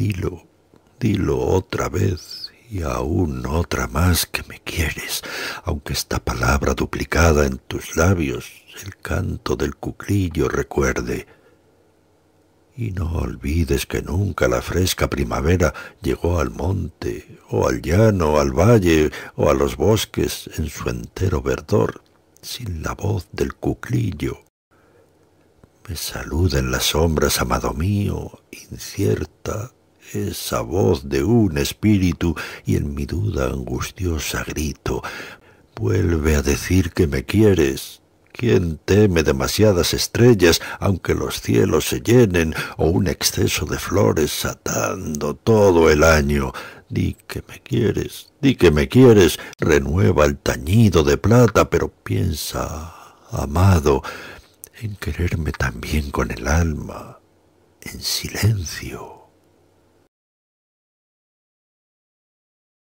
Dilo, dilo otra vez y aún otra más que me quieres, aunque esta palabra duplicada en tus labios el canto del cuclillo recuerde. Y no olvides que nunca la fresca primavera llegó al monte, o al llano, al valle, o a los bosques en su entero verdor, sin la voz del cuclillo. Me saluda en las sombras, amado mío, incierta, esa voz de un espíritu y en mi duda angustiosa grito, vuelve a decir que me quieres. ¿Quién teme demasiadas estrellas, aunque los cielos se llenen, o un exceso de flores atando todo el año? Di que me quieres, di que me quieres, renueva el tañido de plata, pero piensa, amado, en quererme también con el alma, en silencio.